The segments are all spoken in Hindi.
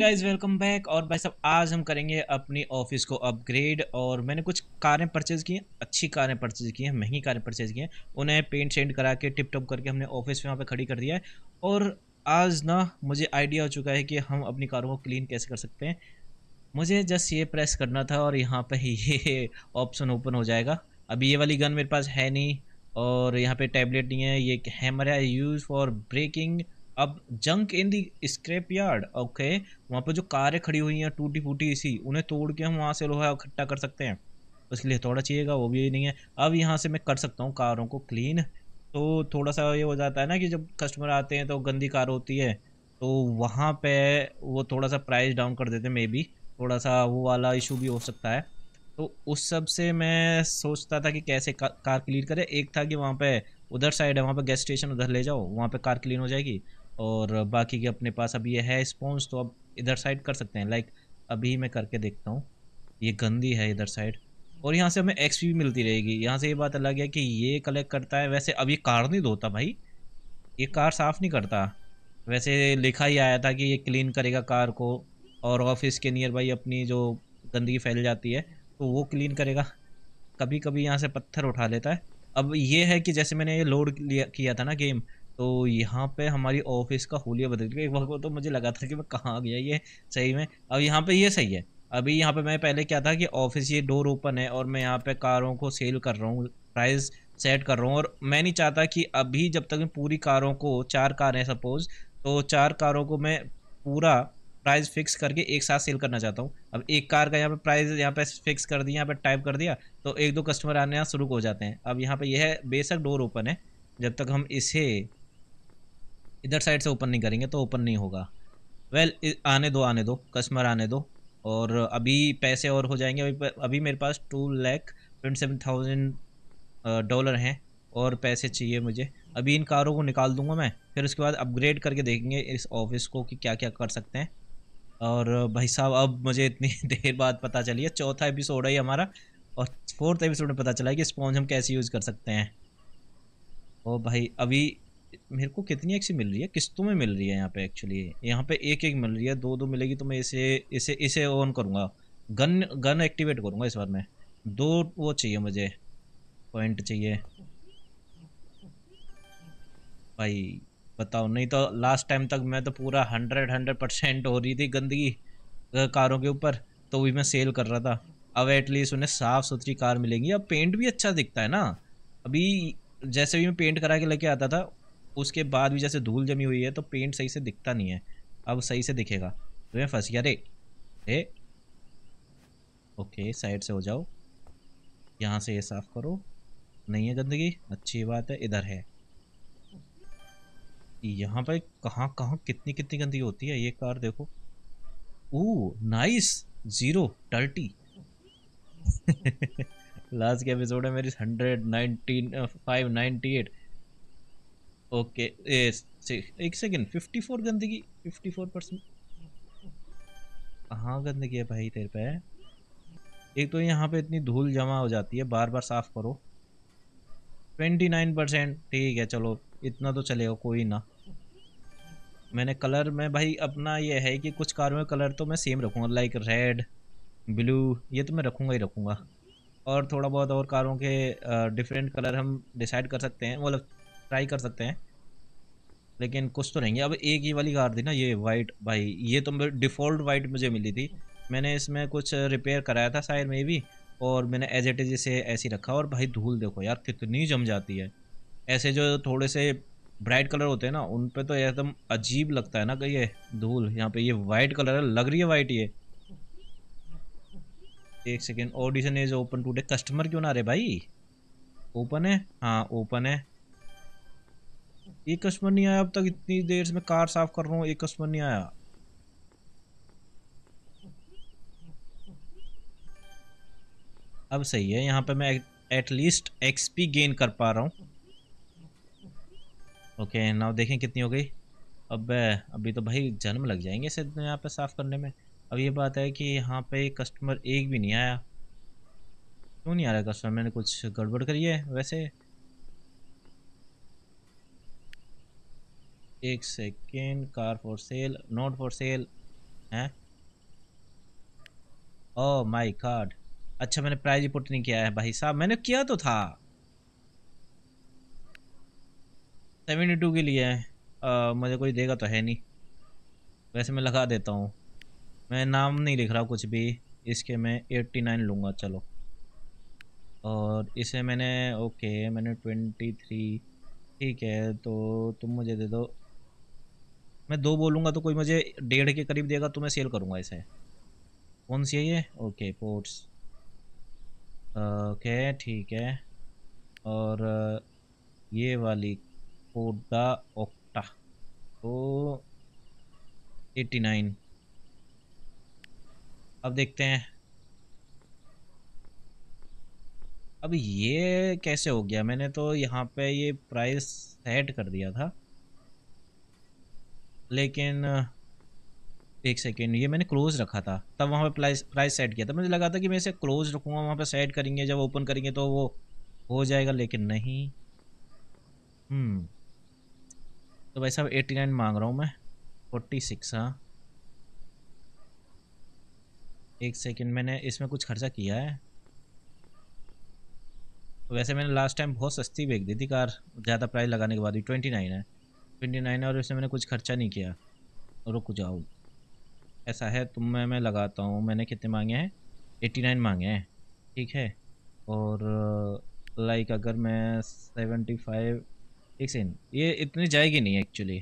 गाइज वेलकम बैक और भाई साहब आज हम करेंगे अपनी ऑफिस को अपग्रेड और मैंने कुछ कारें परचेज़ की हैं अच्छी कारें परचेज़ की हैं महंगी कारें परचेज़ की हैं उन्हें पेंट शेंट करा के टिप टॉप करके हमने ऑफिस में वहाँ पे खड़ी कर दिया है और आज ना मुझे आइडिया हो चुका है कि हम अपनी कारों को क्लीन कैसे कर सकते हैं मुझे जस्ट ये प्रेस करना था और यहाँ पर ये ऑप्शन ओपन हो जाएगा अभी ये वाली गन मेरे पास है नहीं और यहाँ पर टैबलेट नहीं है ये हैमर है use for breaking up junk in the scrap yard okay वहाँ पर जो कारें खड़ी हुई हैं टूटी फूटी सी उन्हें तोड़ के हम वहाँ से लोहा इकट्ठा कर सकते हैं उसके लिए थोड़ा चाहिएगा वो भी नहीं है अब यहाँ से मैं कर सकता हूँ कारों को क्लीन तो थोड़ा सा ये हो जाता है ना कि जब कस्टमर आते हैं तो गंदी कार होती है तो वहाँ पे वो थोड़ा सा प्राइस डाउन कर देते हैं मे बी थोड़ा सा वो वाला इशू भी हो सकता है तो उस सब से मैं सोचता था कि कैसे का, कार क्लीन करें एक था कि वहाँ पे उधर साइड है वहाँ पे गैस स्टेशन उधर ले जाओ वहाँ पे कार क्लीन हो जाएगी और बाकी के अपने पास अब ये है स्पॉन्ज तो अब इधर साइड कर सकते हैं लाइक अभी मैं करके देखता हूँ ये गंदी है इधर साइड और यहाँ से हमें एक्स भी मिलती रहेगी यहाँ से ये बात अलग है कि ये कलेक्ट करता है वैसे अब ये कार नहीं धोता भाई ये कार साफ़ नहीं करता वैसे लिखा ही आया था कि ये क्लीन करेगा कार को और ऑफिस के नियर बाई अपनी जो गंदगी फैल जाती है तो वो क्लीन करेगा कभी कभी यहाँ से पत्थर उठा लेता है अब ये है कि जैसे मैंने ये लोड किया था ना गेम तो यहाँ पे हमारी ऑफिस का होलिया बदल गया एक बार तो मुझे लगा था कि मैं कहाँ गया ये सही में अब यहाँ पे ये सही है अभी यहाँ पे मैं पहले क्या था कि ऑफिस ये डोर ओपन है और मैं यहाँ पे कारों को सेल कर रहा हूँ प्राइस सेट कर रहा हूँ और मैं नहीं चाहता कि अभी जब तक मैं पूरी कारों को चार कार हैं सपोज़ तो चार कारों को मैं पूरा प्राइस फिक्स करके एक साथ सेल करना चाहता हूँ अब एक कार का यहाँ पे प्राइस यहाँ पे फिक्स कर दिया यहाँ पे टाइप कर दिया तो एक दो कस्टमर आने यहाँ शुरू हो जाते हैं अब यहाँ पे यह है बेशक डोर ओपन है जब तक हम इसे इधर साइड से ओपन नहीं करेंगे तो ओपन नहीं होगा वेल well, आने दो आने दो कस्टमर आने दो और अभी पैसे और हो जाएंगे अभी अभी मेरे पास two lakh twenty seven thousand dollar हैं और पैसे चाहिए मुझे अभी इन कारों को निकाल दूंगा मैं फिर उसके बाद अपग्रेड करके देखेंगे इस ऑफिस को कि क्या क्या कर सकते हैं और भाई साहब अब मुझे इतनी देर बाद पता चली है चौथा एपिसोड है हमारा और फोर्थ एपिसोड में पता चला है कि स्पॉन्ज हम कैसे यूज़ कर सकते हैं और भाई अभी मेरे को कितनी एक्सी मिल रही है किस्तों में मिल रही है यहाँ पे एक्चुअली यहाँ पे एक एक मिल रही है दो दो मिलेगी तो मैं इसे इसे इसे ऑन करूँगा गन गन एक्टिवेट करूँगा इस बार मैं दो वो चाहिए मुझे पॉइंट चाहिए भाई बताओ नहीं तो लास्ट टाइम तक मैं तो पूरा हंड्रेड हंड्रेड परसेंट हो रही थी गंदगी कारों के ऊपर तो भी मैं सेल कर रहा था अब एटलीस्ट उन्हें साफ़ सुथरी कार मिलेंगी अब पेंट भी अच्छा दिखता है ना अभी जैसे भी मैं पेंट करा के लेके आता था उसके बाद भी जैसे धूल जमी हुई है तो पेंट सही से दिखता नहीं है अब सही से दिखेगा तो मैं फंस गया रे ए ओके साइड से हो जाओ यहाँ से ये साफ़ करो नहीं है गंदगी अच्छी बात है इधर है यहाँ पर कहाँ कहाँ कितनी कितनी गंदगी होती है ये कार देखो oh nice zero thirty last के एपिसोड है मेरी hundred nineteen five ninety eight okay एक सेकेंड फिफ्टी फोर गंदगी फिफ्टी फोर परसेंट हाँ गंदगी है भाई तेरे पे एक तो यहाँ पे इतनी धूल जमा हो जाती है बार बार साफ करो ट्वेंटी नाइन परसेंट ठीक है चलो इतना तो चलेगा कोई ना मैंने कलर में भाई अपना ये है कि कुछ कारों में कलर तो मैं सेम रखूँगा लाइक रेड ब्लू ये तो मैं रखूँगा ही रखूँगा और थोड़ा बहुत और कारों के डिफरेंट कलर हम डिसाइड कर सकते हैं मतलब ट्राई कर सकते हैं लेकिन कुछ तो रहेंगे अब एक ही वाली कार थी ना ये वाइट भाई ये तो डिफ़ॉल्ट वाइट मुझे मिली थी मैंने इसमें कुछ रिपेयर कराया था शायद में भी और मैंने एज एट इज इसे रखा और भाई धूल देखो यार कितनी जम जाती है ऐसे जो थोड़े से ब्राइट कलर होते हैं ना उन पर तो एकदम अजीब लगता है ना कि ये धूल यहाँ पे ये वाइट कलर है लग रही है वाइट ये एक second audition is open today customer क्यों ना रहे भाई ओपन है हाँ ओपन है एक कस्टमर नहीं आया अब तक इतनी देर से मैं कार साफ कर रहा हूँ एक कस्टमर नहीं आया अब सही है यहाँ पे मैं एटलीस्ट एक्सपी गेन कर पा रहा हूँ ओके नाव देखें कितनी हो गई अब अभी तो भाई जन्म लग जाएंगे इसे यहाँ पे साफ़ करने में अब ये बात है कि यहाँ पे कस्टमर एक भी नहीं आया क्यों नहीं आ रहा कस्टमर मैंने कुछ गड़बड़ करी है वैसे एक second car for sale not for sale हैं ओ माय गॉड अच्छा मैंने प्राइस रिपोर्ट नहीं किया है भाई साहब मैंने किया तो था सेवेंटी टू के लिए आ, मुझे कोई देगा तो है नहीं वैसे मैं लगा देता हूँ मैं नाम नहीं लिख रहा कुछ भी इसके मैं एट्टी नाइन लूँगा चलो और इसे मैंने ओके मैंने ट्वेंटी थ्री ठीक है तो तुम मुझे दे दो मैं दो बोलूँगा तो कोई मुझे डेढ़ के करीब देगा तो मैं सेल करूँगा इसे कौन सी है ये ओके पोर्ट्स ओके ठीक है और ये वाली कोडा ओक्टा तो एट्टी नाइन अब देखते हैं अब ये कैसे हो गया मैंने तो यहाँ पे ये प्राइस सेट कर दिया था लेकिन एक सेकेंड ये मैंने क्लोज रखा था तब वहाँ पे प्राइस प्राइस सेट किया था मुझे लगा था कि मैं इसे क्लोज रखूँगा वहाँ पे सेट करेंगे जब ओपन करेंगे तो वो हो जाएगा लेकिन नहीं हम्म। तो भाई साहब एट्टी नाइन मांग रहा हूँ मैं फोर्टी सिक्स हाँ एक सेकेंड मैंने इसमें कुछ खर्चा किया है तो वैसे मैंने लास्ट टाइम बहुत सस्ती बेच दी थी कार ज़्यादा प्राइस लगाने के बाद भी ट्वेंटी नाइन है ट्वेंटी नाइन है और इसमें मैंने कुछ खर्चा नहीं किया रुक जाओ ऐसा है तुम में मैं लगाता हूँ मैंने कितने मांगे हैं एट्टी नाइन मांगे हैं ठीक है और लाइक अगर मैं सेवेंटी फाइव एक सेन ये इतनी जाएगी नहीं एक्चुअली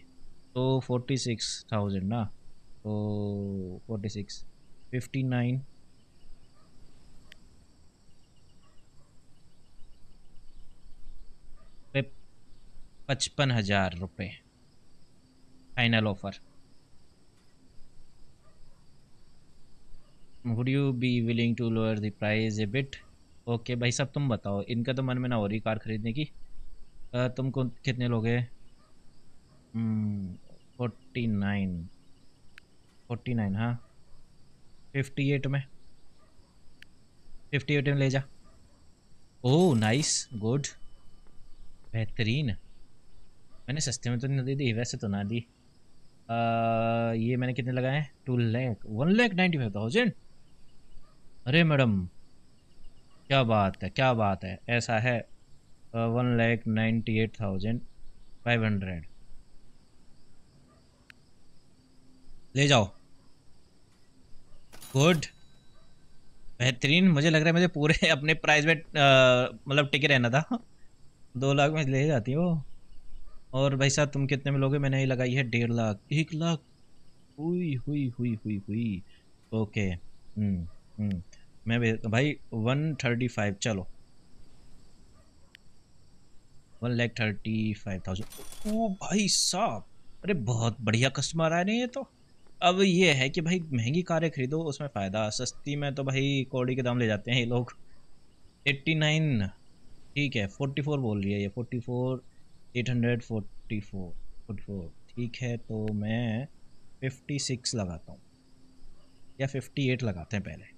तो फोर्टी सिक्स थाउजेंड ना तो फोर्टी सिक्स फिफ्टी नाइन पचपन हज़ार रुपये final offer would you be willing to lower the price a bit okay okay, भाई साहब तुम बताओ इनका तो मन में ना हो रही कार ख़रीदने की आ, तुम को कितने लोगे hmm 49 फोर्टी नाइन हाँ फिफ्टी एट में फिफ्टी में ले जा ओह नाइस गुड बेहतरीन मैंने सस्ते में तो नहीं दी वैसे तो ना दी ये मैंने कितने लगाए two lakh one lakh ninety five thousand अरे मैडम क्या बात है क्या बात है ऐसा है one lakh ninety eight thousand five hundred ले जाओ गुड बेहतरीन मुझे लग रहा है मुझे पूरे अपने प्राइस में मतलब टिके रहना था दो लाख में ले जाती वो और भाई साहब तुम कितने में लोगे मैंने ये लगाई है डेढ़ लाख एक लाख हुई हुई हुई हुई हुई ओके हम्म, हम्म। मैं भाई वन थर्टी फाइव चलो one lakh thirty five thousand oh भाई साहब अरे बहुत बढ़िया कस्टमर आए ना ये तो अब ये है कि भाई महंगी कारें खरीदो उसमें फ़ायदा सस्ती में तो भाई कौड़ी के दाम ले जाते हैं ये लोग एट्टी नाइन ठीक है फोर्टी फोर बोल रही है ये forty four eight hundred four four ठीक है तो मैं फिफ्टी सिक्स लगाता हूँ या फिफ्टी एट लगाते हैं पहले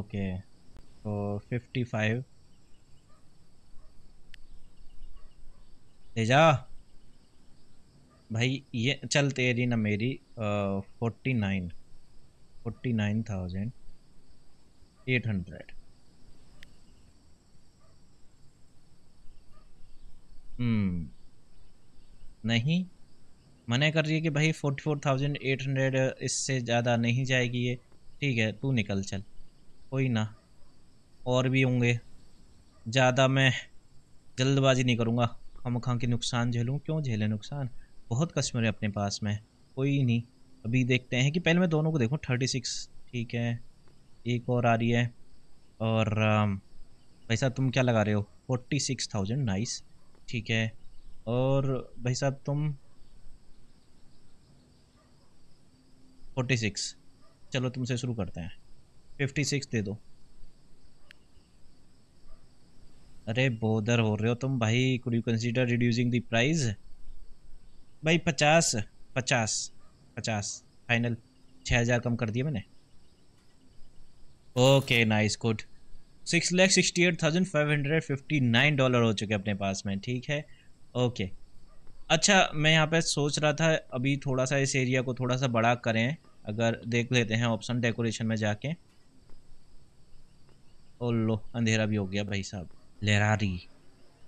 ओके तो फिफ्टी फाइव ले जा भाई ये चल तेरी ना मेरी forty nine forty nine thousand eight hundred हम्म, नहीं, मना कर रही है कि भाई forty four thousand eight hundred इससे ज़्यादा नहीं जाएगी ये। ठीक है, तू निकल चल। कोई ना, और भी होंगे। ज़्यादा मैं जल्दबाज़ी नहीं करूँगा। खम खां के नुकसान झेलूँ, क्यों झेलें नुकसान? बहुत कस्टमर है अपने पास में। कोई नहीं, अभी देखते हैं कि पहले मैं दोनों को देखूँ थर्टी सिक्स ठीक है, एक और आ रही है और भाई साहब तुम क्या लगा रहे हो? Forty six thousand nice. ठीक है और भाई साहब तुम फोर्टी सिक्स चलो तुमसे शुरू करते हैं फिफ्टी सिक्स दे दो अरे बोदर हो रहे हो तुम भाई could you consider reducing the price भाई पचास पचास पचास फाइनल छः हज़ार कम कर दिया मैंने okay nice good six lakh sixty eight thousand five hundred fifty nine dollar हो चुके हैं अपने पास में ठीक है ओके अच्छा मैं यहाँ पे सोच रहा था अभी थोड़ा सा इस एरिया को थोड़ा सा बड़ा करें अगर देख लेते हैं ऑप्शन डेकोरेशन में जाके ओ लो अंधेरा भी हो गया भाई साहब लेरारी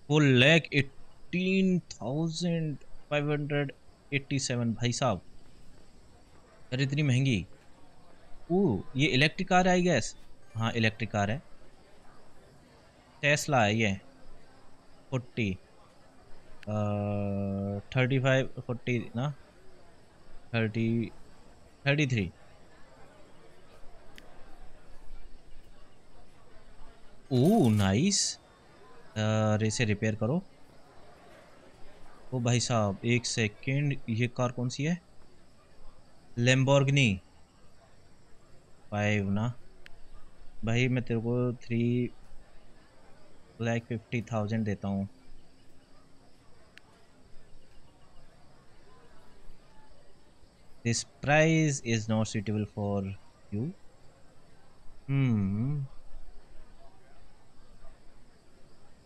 four lakh eighteen thousand five hundred eighty seven भाई साहब अरे इतनी महंगी ओ ये इलेक्ट्रिक कार है आई गैस हाँ इलेक्ट्रिक कार है टेस्ला है ये फोर्टी थर्टी फाइव फोर्टी ना thirty thirty three oh nice इसे रिपेयर करो ओ भाई साहब एक सेकेंड ये कार कौन सी है लेम्बोर्गनी फाइव ना भाई मैं तेरे को थ्री लाइक फिफ्टी थाउजेंड देता हूँ this prize is not suitable for you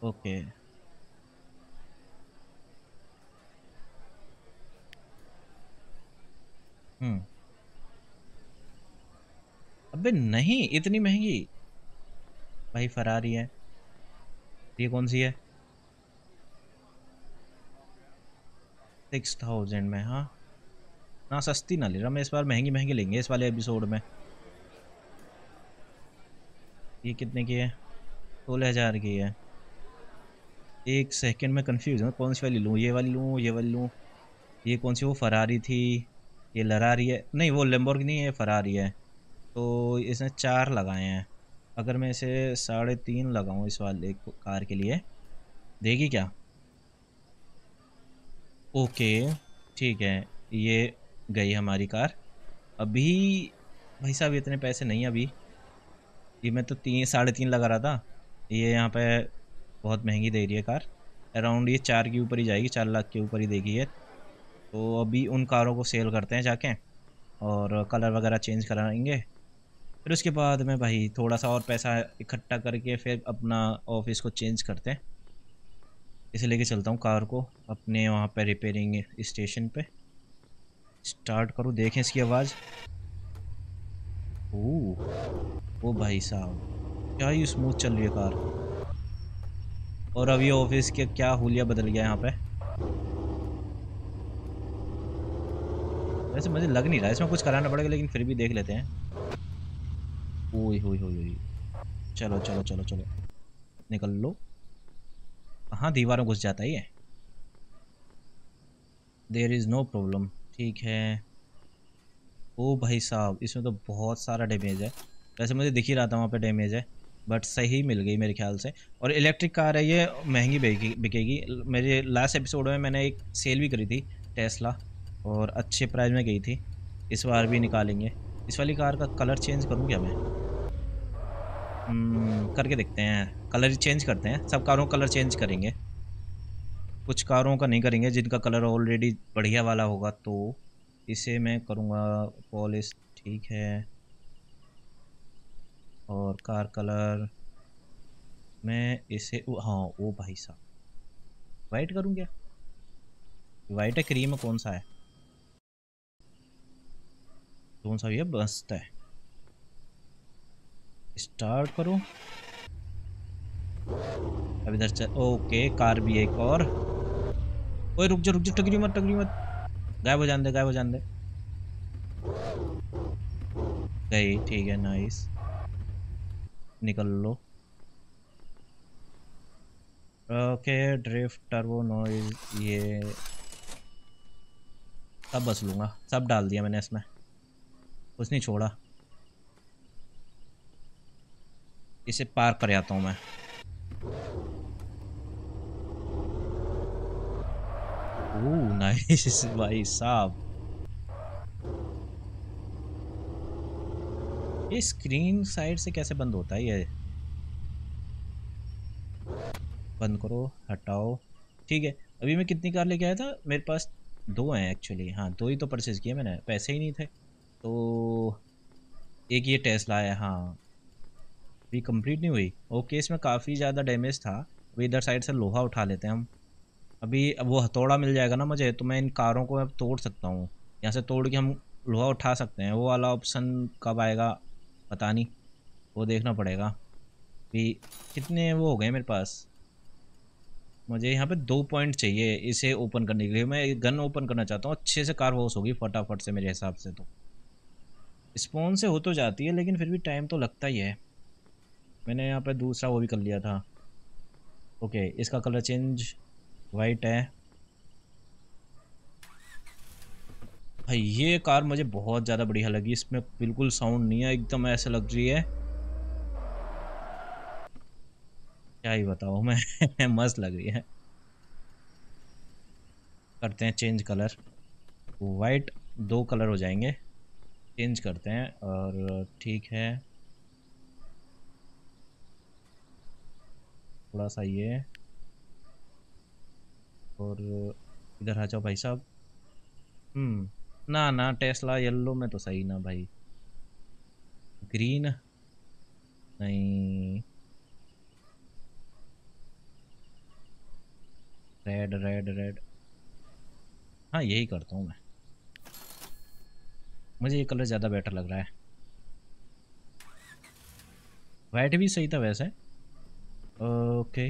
okay अबे नहीं इतनी महंगी भाई फरारी है सकती है कौन सी है सिक्स थाउजेंड में हाँ ना सस्ती ना ले रहा मैं इस बार महंगी महंगी लेंगे इस वाले एपिसोड में ये कितने की है सोलह हज़ार की है एक सेकंड में कंफ्यूज हूँ कौन सी वाली लूँ ये वाली लूँ ये वाली लूँ ये कौन सी वो फरारी थी ये लरारी है नहीं वो लेम्बोर्ग नहीं है फरारी है तो इसने चार लगाए हैं अगर मैं इसे साढ़े तीन लगाऊँ इस वाले कार के लिए देगी क्या ओके ठीक है ये गई हमारी कार अभी भाई साहब इतने पैसे नहीं अभी ये मैं तो तीन साढ़े तीन लगा रहा था ये यहाँ पे बहुत महंगी दे रही है कार अराउंड ये चार के ऊपर ही जाएगी चार लाख के ऊपर ही देगी ये तो अभी उन कारों को सेल करते हैं जाके और कलर वगैरह चेंज कराएंगे फिर उसके बाद में भाई थोड़ा सा और पैसा इकट्ठा करके फिर अपना ऑफिस को चेंज करते हैं इसे लेके चलता हूँ कार को अपने वहाँ पर रिपेयरिंग स्टेशन पे स्टार्ट करूँ देखें इसकी आवाज़ ओ वो भाई साहब क्या ही स्मूथ चल रही है कार और अभी ऑफिस के क्या हुलिया बदल गया यहाँ पे वैसे मुझे लग नहीं रहा इसमें कुछ कराना पड़ेगा लेकिन फिर भी देख लेते हैं ओए होए होए चलो चलो चलो चलो निकल लो हाँ दीवारों घुस जाता है ये देर इज़ नो प्रॉब्लम ठीक है ओ भाई साहब इसमें तो बहुत सारा डैमेज है वैसे मुझे दिख ही रहा था वहाँ पे डैमेज है बट सही मिल गई मेरे ख्याल से और इलेक्ट्रिक कार है ये महंगी बिकेगी मेरे लास्ट एपिसोड में मैंने एक सेल भी करी थी टेस्ला और अच्छे प्राइस में गई थी इस बार भी निकालेंगे इस वाली कार का कलर चेंज करूँ क्या मैं हम्म, करके देखते हैं कलर चेंज करते हैं सब कारों का कलर चेंज करेंगे कुछ कारों का नहीं करेंगे जिनका कलर ऑलरेडी बढ़िया वाला होगा तो इसे मैं करूँगा पॉलिश ठीक है और कार कलर मैं इसे हाँ वो भाई साहब वाइट करूँ क्या वाइट है क्रीम कौन सा है कौन सा भैया बस्त है स्टार्ट करो अब इधर से ओके कार भी एक और ओए रुक जा रुक जा टकरी मत टकरी मत गायब हो जान दे गायब हो जान दे गई ठीक है नाइस निकल लो ओके ड्रिफ्ट टर्बो नॉइज ये सब बस लूँगा सब डाल दिया मैंने इसमें कुछ नहीं छोड़ा इसे पार कर जाता हूँ मैं ओह नाइस भाई साहब ये स्क्रीन साइड से कैसे बंद होता है ये बंद करो हटाओ ठीक है अभी मैं कितनी कार लेके आया था मेरे पास दो हैं एक्चुअली हाँ दो ही तो परचेज़ किए मैंने पैसे ही नहीं थे तो एक ये टेस्ला है हाँ अभी कंप्लीट नहीं हुई ओके इसमें काफ़ी ज़्यादा डैमेज था अभी इधर साइड से लोहा उठा लेते हैं हम अभी अब वो हथौड़ा मिल जाएगा ना मुझे तो मैं इन कारों को अब तोड़ सकता हूँ यहाँ से तोड़ के हम लोहा उठा सकते हैं वो वाला ऑप्शन कब आएगा पता नहीं वो देखना पड़ेगा अभी कितने वो हो गए मेरे पास मुझे यहाँ पे दो पॉइंट चाहिए इसे ओपन करने के लिए मैं गन ओपन करना चाहता हूँ अच्छे से कार वॉश होगी फटाफट से मेरे हिसाब से तो स्पॉन से हो तो जाती है लेकिन फिर भी टाइम तो लगता ही है मैंने यहाँ पे दूसरा वो भी कर लिया था ओके इसका कलर चेंज वाइट है भाई ये कार मुझे बहुत ज़्यादा बढ़िया लगी इसमें बिल्कुल साउंड नहीं है एकदम ऐसे लग रही है क्या ही बताओ मैं मस्त लग रही है करते हैं चेंज कलर वाइट दो कलर हो जाएंगे चेंज करते हैं और ठीक है थोड़ा सा ये और इधर आ जाओ भाई साहब हम्म ना ना टेस्ला येलो में तो सही ना भाई ग्रीन नहीं रेड रेड रेड हाँ यही करता हूँ मैं मुझे ये कलर ज़्यादा बेटर लग रहा है वाइट भी सही था वैसे ओके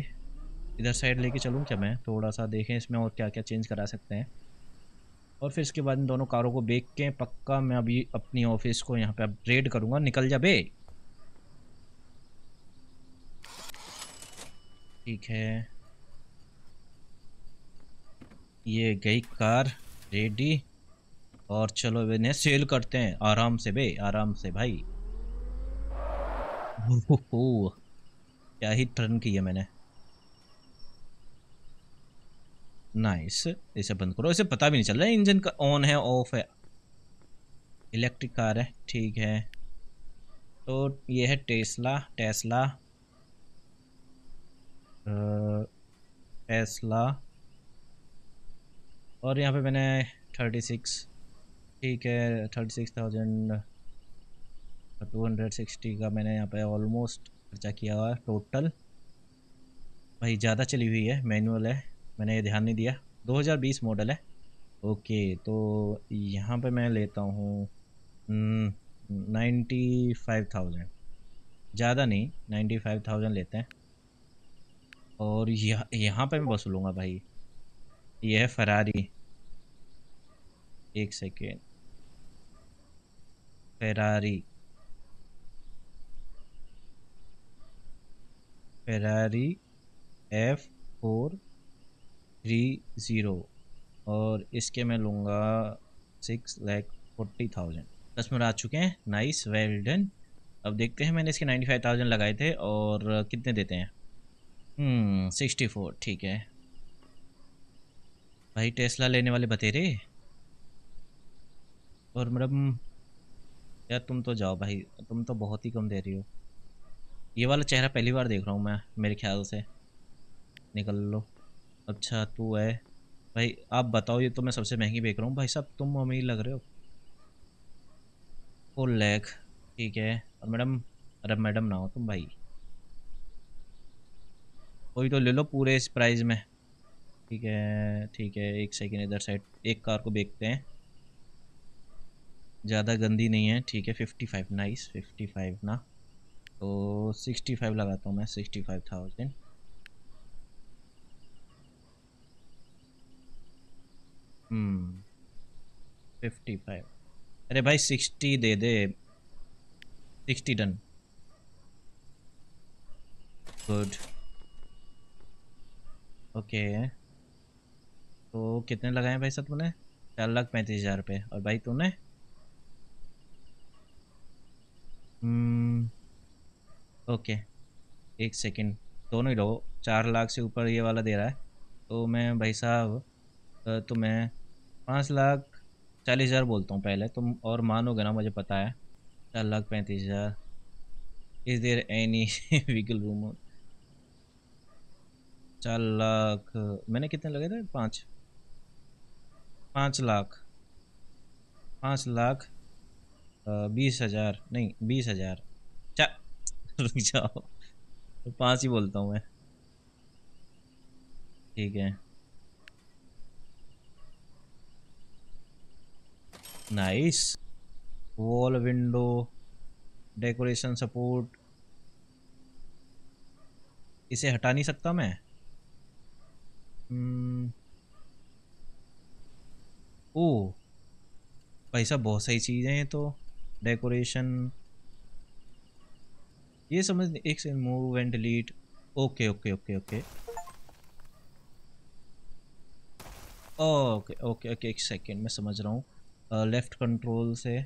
इधर साइड लेके चलूँ क्या मैं थोड़ा सा देखें इसमें और क्या क्या चेंज करा सकते हैं और फिर इसके बाद इन दोनों कारों को बेच के पक्का मैं अभी अपनी ऑफिस को यहाँ पे अपग्रेड करूँगा निकल जा बे ठीक है ये गई कार रेडी और चलो इन्हें सेल करते हैं आराम से बे आराम से भाई हो क्या ही टर्न किया मैंने नाइस इसे बंद करो इसे पता भी नहीं चल रहा है इंजन का ऑन है ऑफ है इलेक्ट्रिक कार है ठीक है तो ये है टेस्ला टेस्ला टेस्ला और यहाँ पे मैंने थर्टी सिक्स ठीक है thirty six thousand two hundred sixty का मैंने यहाँ पे ऑलमोस्ट खर्चा किया हुआ टोटल भाई ज़्यादा चली हुई है मैनुअल है मैंने ये ध्यान नहीं दिया 2020 मॉडल है ओके तो यहाँ पे मैं लेता हूँ नाइन्टी फाइव थाउजेंड ज़्यादा नहीं नाइन्टी फाइव थाउजेंड लेते हैं और यह यहाँ पे मैं वसूलूँगा भाई यह है फरारी एक second Ferrari Ferrari F four three zero और इसके मैं लूँगा six lakh forty thousand customer आ चुके हैं नाइस वेल डन अब देखते हैं मैंने इसके नाइन्टी फाइव थाउजेंड लगाए थे और कितने देते हैं सिक्सटी हम्म, फोर ठीक है भाई टेस्ला लेने वाले बतेरे और मैडम मतलब, यार तुम तो जाओ भाई तुम तो बहुत ही कम दे रही हो ये वाला चेहरा पहली बार देख रहा हूँ मैं मेरे ख्याल से निकल लो अच्छा तू है भाई आप बताओ ये तो मैं सबसे महंगी बेच रहा हूँ भाई साहब तुम अमीर लग रहे हो फुल लैख ठीक है और मैडम अरे मैडम ना हो तुम भाई कोई तो ले लो पूरे इस प्राइस में ठीक है ठीक है एक सेकेंड इधर साइड एक कार को देखते हैं ज़्यादा गंदी नहीं है ठीक है fifty five nice fifty five ना तो सिक्सटी फाइव लगाता हूँ मैं sixty five thousand hmm, fifty five अरे भाई सिक्सटी दे दे सिक्सटी डन गुड ओके तो कितने लगाए भाई सब तूने चार लाख पैंतीस हज़ार रुपये और भाई तूने ओके एक सेकेंड दोनों ही लोगों चार लाख से ऊपर ये वाला दे रहा है तो मैं भाई साहब तो मैं पाँच लाख चालीस हज़ार बोलता हूँ पहले तुम और मानोगे ना मुझे पता है चार लाख पैंतीस हज़ार इस देर एनी व्हीकल रूम चार लाख मैंने कितने लगे थे पाँच पाँच लाख पाँच लाख बीस हज़ार नहीं बीस हज़ार चार रुक जाओ तो पांच ही बोलता हूँ मैं ठीक है nice wall window decoration support इसे हटा नहीं सकता मैं ओ hmm। भाई साहब बहुत सही चीज़ें हैं तो डेकोरेशन ये समझ एक से move and delete okay okay okay okay okay okay okay एक सेकेंड मैं समझ रहा हूँ लेफ्ट uh, कंट्रोल से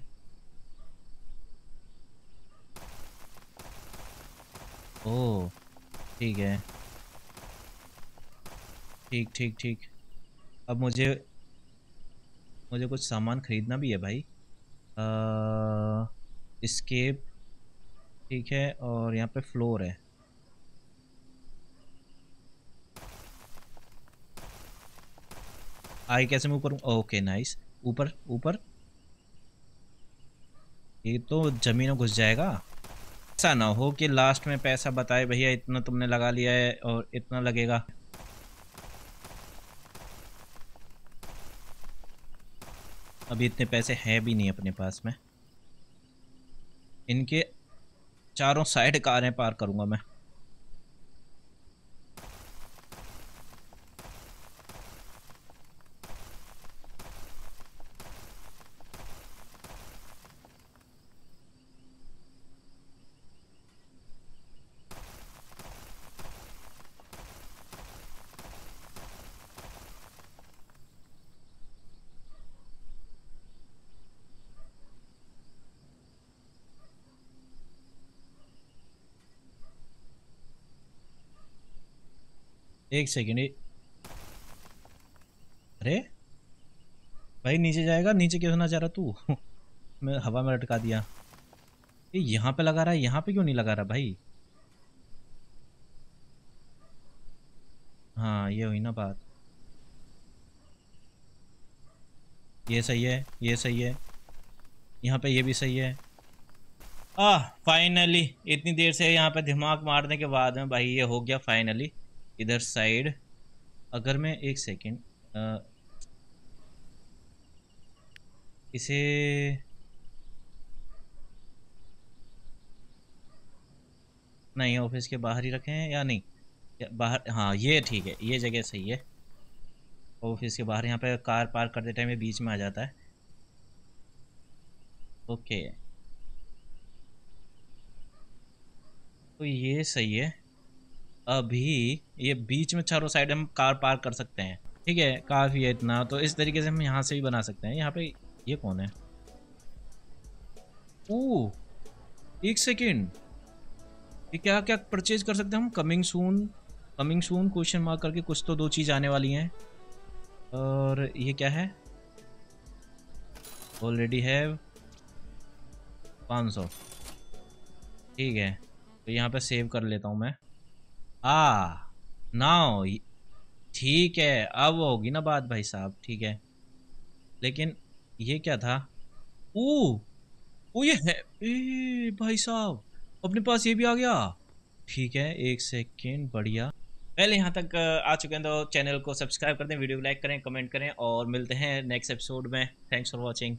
ओ oh, ठीक है ठीक ठीक ठीक अब मुझे मुझे कुछ सामान ख़रीदना भी है भाई आ, uh, इसकेप ठीक है और यहाँ पे फ्लोर है आई कैसे मैं ऊपर ओके नाइस ऊपर ऊपर ये तो जमीन में घुस जाएगा ऐसा ना हो कि लास्ट में पैसा बताए भैया इतना तुमने लगा लिया है और इतना लगेगा अभी इतने पैसे हैं भी नहीं अपने पास में इनके चारों साइड कारें पार करूंगा मैं एक सेकेंड अरे भाई नीचे जाएगा नीचे क्यों होना चाह रहा तू मैं हवा में लटका दिया ये यहाँ पे लगा रहा है यहाँ पे क्यों नहीं लगा रहा भाई हाँ ये हुई ना बात ये सही है ये सही है यहाँ पे ये भी सही है आ फाइनली इतनी देर से यहाँ पे दिमाग मारने के बाद में भाई ये हो गया फाइनली इधर साइड अगर मैं एक सेकेंड इसे नहीं ऑफिस के बाहर ही रखें या नहीं या बाहर हाँ ये ठीक है ये जगह सही है ऑफिस के बाहर यहाँ पे कार पार्क करते टाइम ये बीच में आ जाता है ओके तो ये सही है अभी ये बीच में चारों साइड हम कार पार्क कर सकते हैं ठीक है काफ़ी है इतना तो इस तरीके से हम यहाँ से भी बना सकते हैं यहाँ पे ये कौन है ओ एक सेकेंड ये क्या क्या परचेज कर सकते हैं हम coming soon coming soon question mark करके कुछ तो दो चीज़ आने वाली हैं और ये क्या है ऑलरेडी है पाँच सौ ठीक है तो यहाँ पे सेव कर लेता हूँ मैं आ नाउ ठीक है अब होगी ना बात भाई साहब ठीक है लेकिन ये क्या था ओ ओ ये है ए भाई साहब अपने पास ये भी आ गया ठीक है एक सेकेंड बढ़िया पहले यहाँ तक आ चुके हैं तो चैनल को सब्सक्राइब कर दें वीडियो को लाइक करें कमेंट करें और मिलते हैं नेक्स्ट एपिसोड में थैंक्स फॉर वॉचिंग